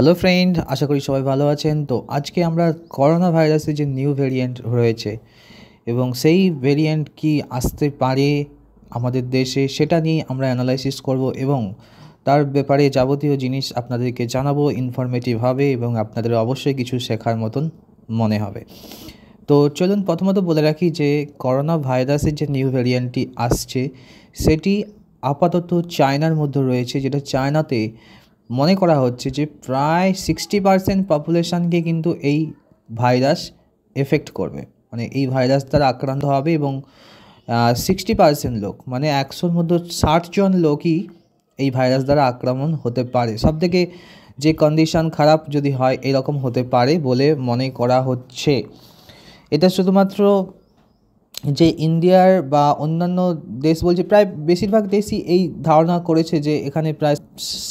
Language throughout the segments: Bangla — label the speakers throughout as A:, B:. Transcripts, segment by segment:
A: হ্যালো ফ্রেন্ড আশা করি সবাই ভালো আছেন তো আজকে আমরা করোনা ভাইরাসের যে নিউ ভেরিয়েন্ট রয়েছে এবং সেই ভেরিয়েন্ট কি আসতে পারে আমাদের দেশে সেটা নিয়ে আমরা অ্যানালাইসিস করব এবং তার ব্যাপারে যাবতীয় জিনিস আপনাদেরকে জানাবো ইনফরমেটিভ হবে এবং আপনাদের অবশ্যই কিছু শেখার মতন মনে হবে তো চলুন প্রথমত বলে রাখি যে করোনা ভাইরাসের যে নিউ ভেরিয়েন্টটি আসছে সেটি আপাতত চায়নার মধ্যে রয়েছে যেটা চায়নাতে মনে করা হচ্ছে যে প্রায় সিক্সটি পারসেন্ট পপুলেশানকে কিন্তু এই ভাইরাস এফেক্ট করবে মানে এই ভাইরাস দ্বারা আক্রান্ত হবে এবং সিক্সটি পারসেন্ট লোক মানে একশোর মধ্যে ষাটজন লোকই এই ভাইরাস দ্বারা আক্রমণ হতে পারে সব থেকে যে কন্ডিশন খারাপ যদি হয় এরকম হতে পারে বলে মনে করা হচ্ছে এটা শুধুমাত্র যে ইন্ডিয়ার বা অন্যান্য দেশ বলছে প্রায় বেশিরভাগ দেশই এই ধারণা করেছে যে এখানে প্রায়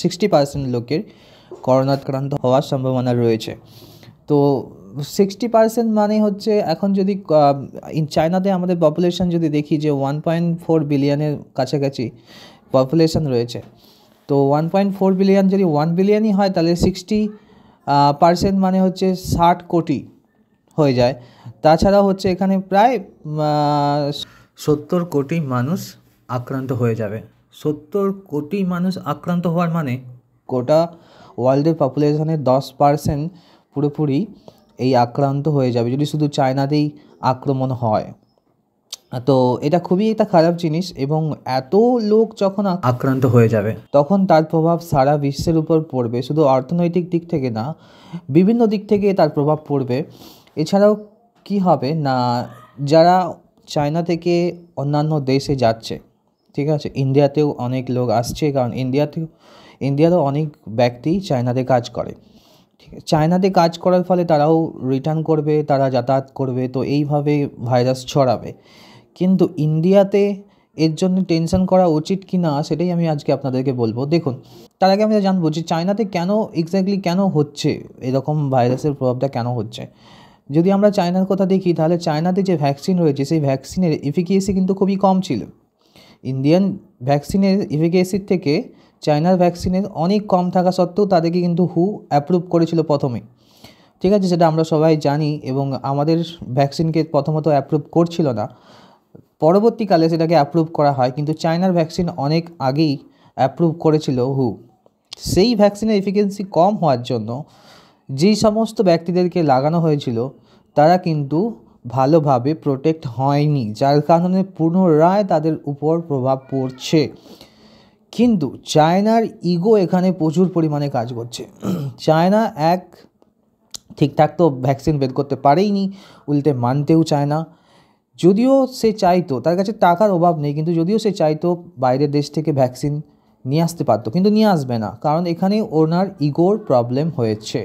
A: সিক্সটি পার্সেন্ট লোকের করোনাক্রান্ত হওয়ার সম্ভাবনা রয়েছে তো সিক্সটি পার্সেন্ট মানে হচ্ছে এখন যদি চায়নাতে আমাদের পপুলেশন যদি দেখি যে ওয়ান পয়েন্ট ফোর বিলিয়নের কাছাকাছি পপুলেশন রয়েছে তো ওয়ান পয়েন্ট ফোর বিলিয়ন যদি ওয়ান বিলিয়নই হয় তাহলে সিক্সটি পার্সেন্ট মানে হচ্ছে ষাট কোটি হয়ে যায় তাছাড়া হচ্ছে এখানে প্রায় সত্তর কোটি মানুষ আক্রান্ত হয়ে যাবে সত্তর কোটি মানুষ আক্রান্ত হওয়ার মানে গোটা ওয়ার্ল্ডের পপুলেশনের দশ পার্সেন্ট পুরোপুরি এই আক্রান্ত হয়ে যাবে যদি শুধু চায়নাতেই আক্রমণ হয় তো এটা খুবই একটা খারাপ জিনিস এবং এত লোক যখন আক্রান্ত হয়ে যাবে তখন তার প্রভাব সারা বিশ্বের উপর পড়বে শুধু অর্থনৈতিক দিক থেকে না বিভিন্ন দিক থেকে তার প্রভাব পড়বে এছাড়াও কি হবে না যারা চায়না থেকে অন্যান্য দেশে যাচ্ছে ঠিক আছে ইন্ডিয়াতেও অনেক লোক আসছে কারণ ইন্ডিয়াতেও ইন্ডিয়ারও অনেক ব্যক্তি চায়নাতে কাজ করে ঠিক চায়নাতে কাজ করার ফলে তারাও রিটার্ন করবে তারা যাতায়াত করবে তো এইভাবে ভাইরাস ছড়াবে কিন্তু ইন্ডিয়াতে এর জন্য টেনশন করা উচিত কি না সেটাই আমি আজকে আপনাদেরকে বলবো দেখুন তার আগে আমি জানবো যে চায়নাতে কেন এক্স্যাক্টলি কেন হচ্ছে এরকম ভাইরাসের প্রভাবটা কেন হচ্ছে যদি আমরা চায়নার কথা দেখি তাহলে চায়নাতে যে ভ্যাকসিন রয়েছে সেই ভ্যাকসিনের ইফিকিয়েসি কিন্তু খুবই কম ছিল ইন্ডিয়ান ভ্যাকসিনের ইফিকিয়েসির থেকে চায়নার ভ্যাকসিনের অনেক কম থাকা সত্ত্বেও তাদেরকে কিন্তু হু অ্যাপ্রুভ করেছিল প্রথমে ঠিক আছে সেটা আমরা সবাই জানি এবং আমাদের ভ্যাকসিনকে প্রথমত অ্যাপ্রুভ করছিল না পরবর্তীকালে সেটাকে অ্যাপ্রুভ করা হয় কিন্তু চায়নার ভ্যাকসিন অনেক আগেই অ্যাপ্রুভ করেছিল হু সেই ভ্যাকসিনের এফিকেন্সি কম হওয়ার জন্য যেই সমস্ত ব্যক্তিদেরকে লাগানো হয়েছিল তারা কিন্তু ভালোভাবে প্রোটেক্ট হয়নি যার কারণে পুনরায় তাদের উপর প্রভাব পড়ছে কিন্তু চায়নার ইগো এখানে প্রচুর পরিমাণে কাজ করছে চায়না এক ঠিকঠাক তো ভ্যাকসিন বের করতে পারেইনি উল্টে মানতেও চায় না যদিও সে চাইতো তার কাছে টাকার অভাব নেই কিন্তু যদিও সে চাইতো বাইরের দেশ থেকে ভ্যাকসিন নিয়ে আসতে পারতো কিন্তু নিয়ে আসবে না কারণ এখানে ওনার ইগোর প্রবলেম হয়েছে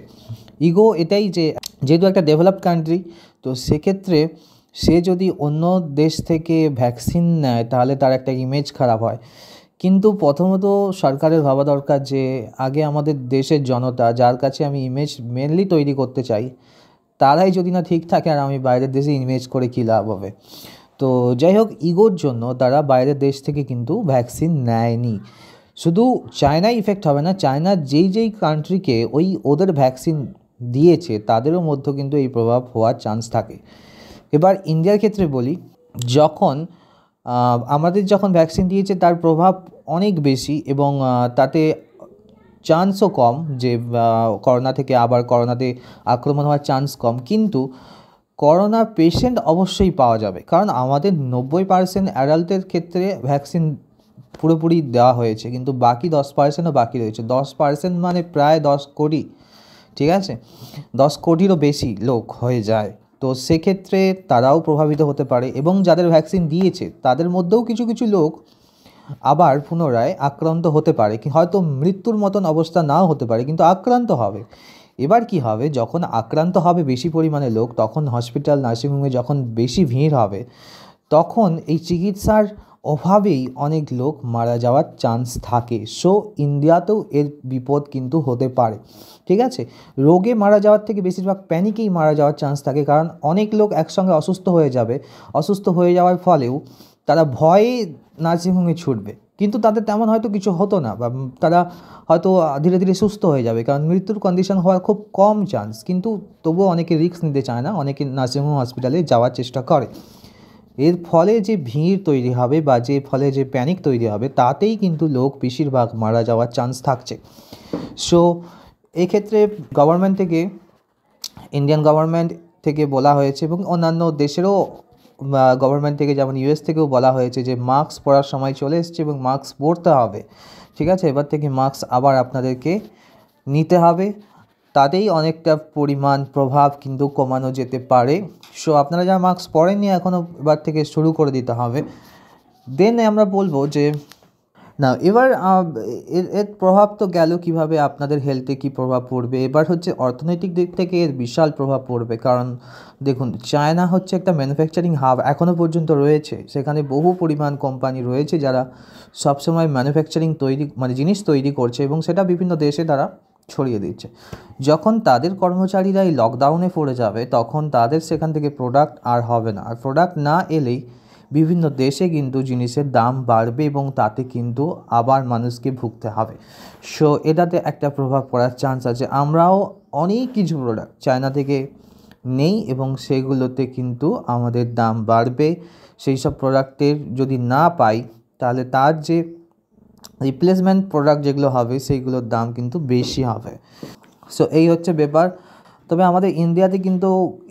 A: ইগো এটাই যে যেহেতু একটা ডেভেলপ কান্ট্রি তো সেক্ষেত্রে সে যদি অন্য দেশ থেকে ভ্যাকসিন নেয় তাহলে তার একটা ইমেজ খারাপ হয় কিন্তু প্রথমত সরকারের ভাবা দরকার যে আগে আমাদের দেশের জনতা যার কাছে আমি ইমেজ মেনলি তৈরি করতে চাই তারাই যদি না ঠিক থাকে আর আমি বাইরের দেশে ইমেজ করে কী লাভ হবে তো যাই হোক ইগোর জন্য তারা বাইরের দেশ থেকে কিন্তু ভ্যাকসিন নেয়নি শুধু চায়না ইফেক্ট হবে না চায়না যেই যেই কান্ট্রিকে ওই ওদের ভ্যাকসিন দিয়েছে তাদেরও মধ্যে কিন্তু এই প্রভাব হওয়ার চান্স থাকে এবার ইন্ডিয়ার ক্ষেত্রে বলি যখন আমাদের যখন ভ্যাকসিন দিয়েছে তার প্রভাব অনেক বেশি এবং তাতে চান্সও কম যে করোনা থেকে আবার করোনাতে আক্রমণ হওয়ার চান্স কম কিন্তু করোনা পেশেন্ট অবশ্যই পাওয়া যাবে কারণ আমাদের নব্বই পার্সেন্ট অ্যাডাল্টের ক্ষেত্রে ভ্যাকসিন পুরোপুরি দেওয়া হয়েছে কিন্তু বাকি দশ পার্সেন্টও বাকি রয়েছে দশ পার্সেন্ট মানে প্রায় দশ কোটি ঠিক আছে দশ কোটিরও বেশি লোক হয়ে যায় তো সেক্ষেত্রে তারাও প্রভাবিত হতে পারে এবং যাদের ভ্যাকসিন দিয়েছে তাদের মধ্যেও কিছু কিছু লোক আবার পুনরায় আক্রান্ত হতে পারে হয়তো মৃত্যুর মতন অবস্থা নাও হতে পারে কিন্তু আক্রান্ত হবে এবার কি হবে যখন আক্রান্ত হবে বেশি পরিমাণে লোক তখন হসপিটাল নার্সিংহোমে যখন বেশি ভিড় হবে তখন এই চিকিৎসার অভাবেই অনেক লোক মারা যাওয়ার চান্স থাকে সো ইন্ডিয়াতেও এর বিপদ কিন্তু হতে পারে ঠিক আছে রোগে মারা যাওয়ার থেকে বেশিরভাগ প্যানিকেই মারা যাওয়ার চান্স থাকে কারণ অনেক লোক একসঙ্গে অসুস্থ হয়ে যাবে অসুস্থ হয়ে যাওয়ার ফলেও তারা ভয়ে নার্সিংহোমে ছুটবে কিন্তু তাদের তেমন হয়তো কিছু হতো না বা তারা হয়তো ধীরে ধীরে সুস্থ হয়ে যাবে কারণ মৃত্যুর কন্ডিশন হওয়ার খুব কম চান্স কিন্তু তবুও অনেকে রিস্ক নিতে চায় না অনেকে নার্সিংহোম হসপিটালে যাওয়ার চেষ্টা করে এর ফলে যে ভিড় তৈরি হবে বা যে ফলে যে প্যানিক তৈরি হবে তাতেই কিন্তু লোক বেশিরভাগ মারা যাওয়ার চান্স থাকছে সো এক্ষেত্রে গভর্নমেন্ট থেকে ইন্ডিয়ান গভর্নমেন্ট থেকে বলা হয়েছে এবং অন্যান্য দেশেরও গভর্নমেন্ট থেকে যেমন ইউএস থেকেও বলা হয়েছে যে মাস্ক পরার সময় চলে এসছে এবং মাস্ক পরতে হবে ঠিক আছে এবার থেকে মাস্ক আবার আপনাদেরকে নিতে হবে তাতেই অনেকটা পরিমাণ প্রভাব কিন্তু কমানো যেতে পারে সো আপনারা যারা মাস্ক পরেননি এখনও এবার থেকে শুরু করে দিতে হবে দেন আমরা বলবো যে না এবার এর প্রভাব তো গেল কিভাবে আপনাদের হেলথে কি প্রভাব পড়বে এবার হচ্ছে অর্থনৈতিক দিক থেকে এর বিশাল প্রভাব পড়বে কারণ দেখুন চায়না হচ্ছে একটা ম্যানুফ্যাকচারিং হাব এখনও পর্যন্ত রয়েছে সেখানে বহু পরিমাণ কোম্পানি রয়েছে যারা সবসময় ম্যানুফ্যাকচারিং তৈরি মানে জিনিস তৈরি করছে এবং সেটা বিভিন্ন দেশে তারা ছড়িয়ে দিচ্ছে যখন তাদের কর্মচারীরা এই লকডাউনে পড়ে যাবে তখন তাদের সেখান থেকে প্রোডাক্ট আর হবে না আর প্রোডাক্ট না এলেই বিভিন্ন দেশে কিন্তু জিনিসের দাম বাড়বে এবং তাতে কিন্তু আবার মানুষকে ভুগতে হবে সো এটাতে একটা প্রভাব পড়ার চান্স আছে আমরাও অনেক কিছু প্রোডাক্ট চায়না থেকে নেই এবং সেগুলোতে কিন্তু আমাদের দাম বাড়বে সেই সব প্রোডাক্টের যদি না পাই তাহলে তার যে রিপ্লেসমেন্ট প্রোডাক্ট যেগুলো হবে সেইগুলোর দাম কিন্তু বেশি হবে সো এই হচ্ছে ব্যাপার তবে আমাদের ইন্ডিয়াতে কিন্তু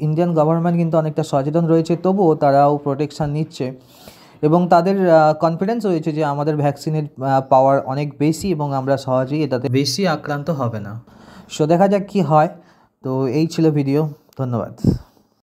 A: ইন্ডিয়ান গভর্নমেন্ট কিন্তু অনেকটা সচেতন রয়েছে তবুও তারাও প্রোটেকশান নিচ্ছে এবং তাদের কনফিডেন্স রয়েছে যে আমাদের ভ্যাকসিনের পাওয়ার অনেক বেশি এবং আমরা সহজেই এটাতে বেশি আক্রান্ত হবে না সো দেখা যাক কী হয় তো এই ছিল ভিডিও ধন্যবাদ